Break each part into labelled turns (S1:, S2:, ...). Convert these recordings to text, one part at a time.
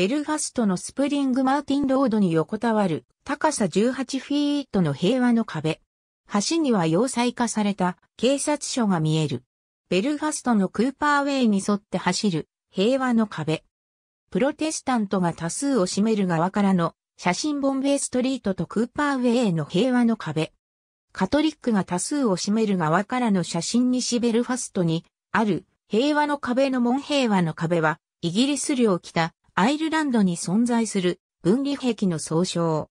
S1: ベルファストのスプリングマーティンロードに横たわる高さ18フィートの平和の壁。橋には要塞化された警察署が見える。ベルファストのクーパーウェイに沿って走る平和の壁。プロテスタントが多数を占める側からの写真ボンベイストリートとクーパーウェイの平和の壁。カトリックが多数を占める側からの写真西ベルファストにある平和の壁の門平和の壁はイギリス領北アイルランドに存在する分離壁の総称。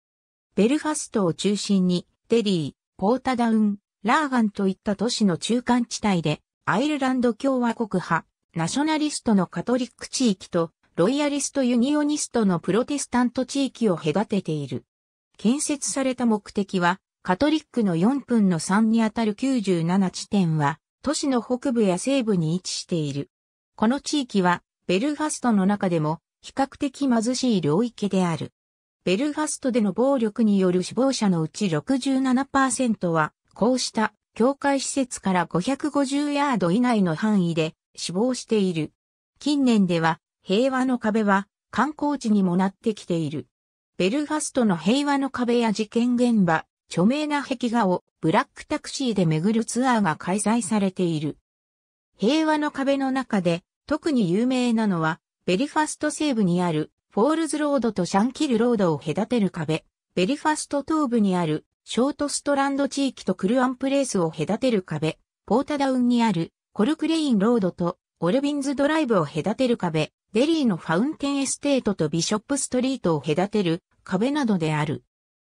S1: ベルファストを中心に、デリー、ポータダウン、ラーガンといった都市の中間地帯で、アイルランド共和国派、ナショナリストのカトリック地域と、ロイヤリスト・ユニオニストのプロテスタント地域を隔てている。建設された目的は、カトリックの4分の3にあたる97地点は、都市の北部や西部に位置している。この地域は、ベルファストの中でも、比較的貧しい領域である。ベルファストでの暴力による死亡者のうち67%は、こうした境界施設から550ヤード以内の範囲で死亡している。近年では平和の壁は観光地にもなってきている。ベルファストの平和の壁や事件現場、著名な壁画をブラックタクシーで巡るツアーが開催されている。平和の壁の中で特に有名なのはベリファスト西部にあるフォールズロードとシャンキルロードを隔てる壁、ベリファスト東部にあるショートストランド地域とクルアンプレースを隔てる壁、ポータダウンにあるコルクレインロードとオルビンズドライブを隔てる壁、デリーのファウンテンエステートとビショップストリートを隔てる壁などである。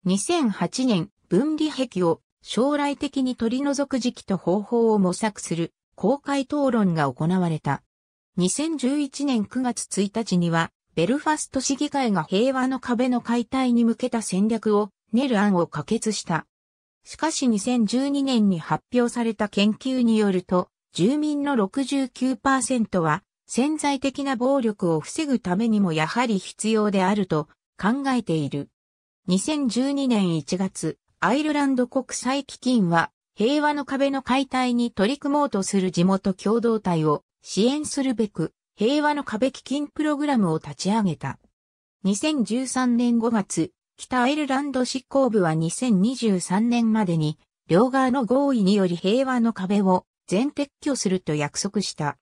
S1: 2008年、分離壁を将来的に取り除く時期と方法を模索する公開討論が行われた。2011年9月1日には、ベルファスト市議会が平和の壁の解体に向けた戦略を練る案を可決した。しかし2012年に発表された研究によると、住民の69%は潜在的な暴力を防ぐためにもやはり必要であると考えている。2012年1月、アイルランド国際基金は平和の壁の解体に取り組もうとする地元共同体を支援するべく、平和の壁基金プログラムを立ち上げた。2013年5月、北アイルランド執行部は2023年までに、両側の合意により平和の壁を全撤去すると約束した。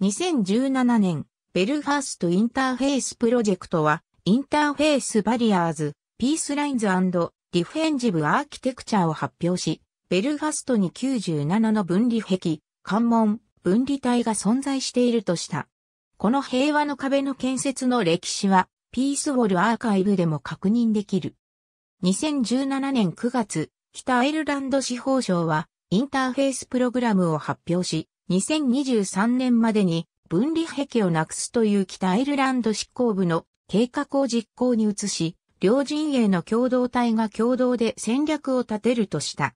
S1: 2017年、ベルファーストインターフェースプロジェクトは、インターフェースバリアーズ、ピースラインズディフェンジブアーキテクチャを発表し、ベルファストに97の分離壁、関門、分離帯が存在しているとした。この平和の壁の建設の歴史は、ピースウォルアーカイブでも確認できる。2017年9月、北アイルランド司法省は、インターフェースプログラムを発表し、2023年までに分離壁をなくすという北アイルランド執行部の計画を実行に移し、両陣営の共同体が共同で戦略を立てるとした。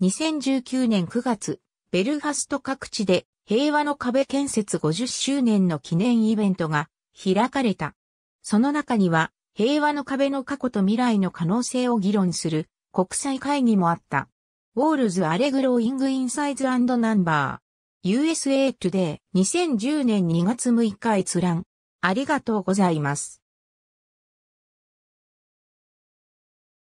S1: 2019年9月、ベルファスト各地で平和の壁建設50周年の記念イベントが開かれた。その中には、平和の壁の過去と未来の可能性を議論する国際会議もあった。ウォールズ・アレグロー・イング・インサイズ・ナンバー。USA Today 2010年2月6日閲覧。ありがとうございます。